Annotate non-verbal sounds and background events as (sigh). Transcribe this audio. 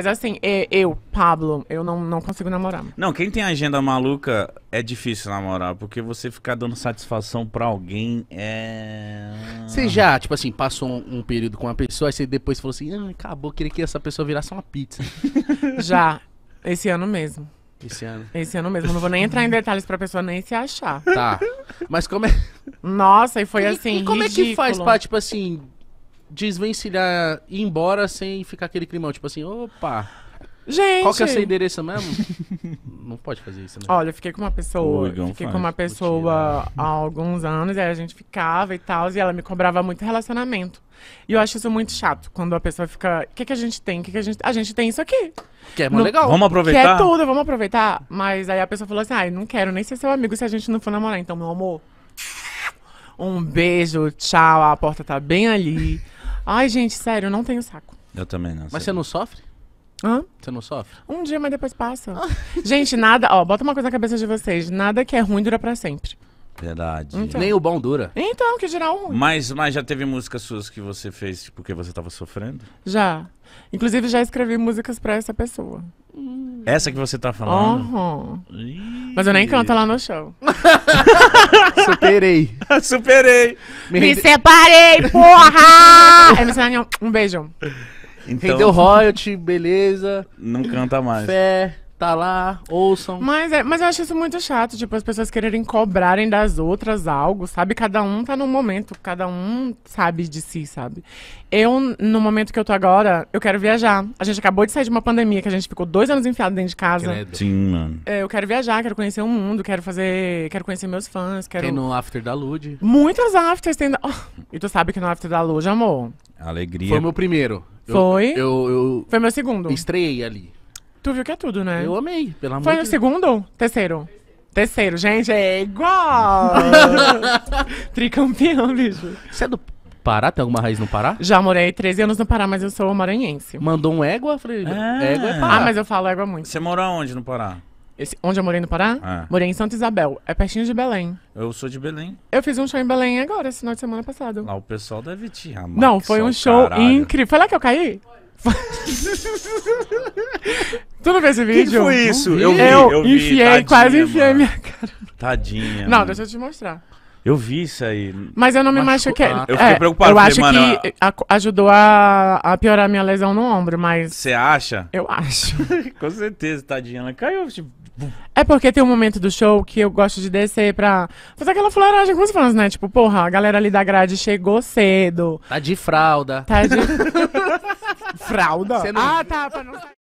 Mas assim, é, eu, Pablo, eu não, não consigo namorar. Não, quem tem agenda maluca é difícil namorar, porque você ficar dando satisfação pra alguém é. Você já, tipo assim, passou um, um período com uma pessoa, e você depois falou assim, ah, acabou, queria que essa pessoa virasse uma pizza. (laughs) já, esse ano mesmo. Esse ano. Esse ano mesmo. Não vou nem entrar em detalhes pra pessoa nem se achar. Tá. Mas como é. Nossa, e foi e, assim. E como ridículo. é que faz pra, tipo assim, desvencilhar e ir embora sem ficar aquele climão, tipo assim, opa. Gente. Qual que é seu endereço mesmo? (laughs) não pode fazer isso, né? Olha, eu fiquei com uma pessoa. Fiquei faz. com uma pessoa há alguns anos, e a gente ficava e tal, e ela me cobrava muito relacionamento. E eu acho isso muito chato, quando a pessoa fica. O que, que a gente tem? Que que a, gente... a gente tem isso aqui. Que é muito legal. Vamos aproveitar. Que é tudo, vamos aproveitar. Mas aí a pessoa falou assim: ai, ah, não quero nem ser seu amigo se a gente não for namorar. Então, meu amor, um beijo, tchau, a porta tá bem ali. Ai, gente, sério, eu não tenho saco. Eu também não. Mas você não sofre? Hã? Você não sofre? Um dia, mas depois passa. (laughs) gente, nada. Ó, bota uma coisa na cabeça de vocês. Nada que é ruim dura pra sempre. Verdade. Então. Nem o bom dura. Então, que geral. Mas, mas já teve músicas suas que você fez porque você tava sofrendo? Já. Inclusive, já escrevi músicas pra essa pessoa. Hum. Essa que você tá falando? Uhum. Mas eu nem canto lá no show. (laughs) Superei. (laughs) Superei. Me, Me separei, porra! Assim, um beijo. Então, Rendeu royalty, beleza. Não canta mais. Fé. Tá lá, ouçam. Mas, é, mas eu acho isso muito chato, tipo, as pessoas quererem cobrarem das outras algo, sabe? Cada um tá num momento, cada um sabe de si, sabe? Eu, no momento que eu tô agora, eu quero viajar. A gente acabou de sair de uma pandemia que a gente ficou dois anos enfiado dentro de casa. Credo. Sim, mano. É, eu quero viajar, quero conhecer o mundo, quero fazer. Quero conhecer meus fãs. Quero... Tem no After da Lud. Muitas afters tem. Oh, e tu sabe que no After da Lud, amor. Alegria. Foi meu primeiro. Foi? Eu, eu, eu Foi meu segundo. Estreiei ali. Tu viu que é tudo, né? Eu amei, pelo amor Foi de no Deus. segundo? Terceiro. Terceiro, gente, é igual! (laughs) Tricampeão, bicho. Você é do Pará? Tem alguma raiz no Pará? Já morei 13 anos no Pará, mas eu sou maranhense. Mandou um égua? Falei, Ah. égua é Pará. Ah, mas eu falo égua muito. Você mora onde no Pará? Esse- onde eu morei no Pará? É. Morei em Santa Isabel, é pertinho de Belém. Eu sou de Belém. Eu fiz um show em Belém agora, esse final de semana passado. Lá o pessoal deve te amar. Não, foi um show caralho. incrível. Foi lá que eu caí? Foi- (laughs) Tu não viu esse vídeo? Que foi isso? Eu vi, eu, eu vi, enfiei, tadinha, quase enfiei minha cara. Tadinha. Não, mano. deixa eu te mostrar. Eu vi isso aí. Mas eu não me Machu... machuquei. Ah, eu fiquei é, preocupado. Eu acho que a... ajudou a, a piorar minha lesão no ombro, mas... Você acha? Eu acho. (laughs) Com certeza, tadinha. Ela caiu, tipo... É porque tem um momento do show que eu gosto de descer pra fazer aquela fularagem com os fãs, né? Tipo, porra, a galera ali da grade chegou cedo. Tá de fralda. Tá de... (laughs) (laughs) fralda? Não... Ah, tá, pra não...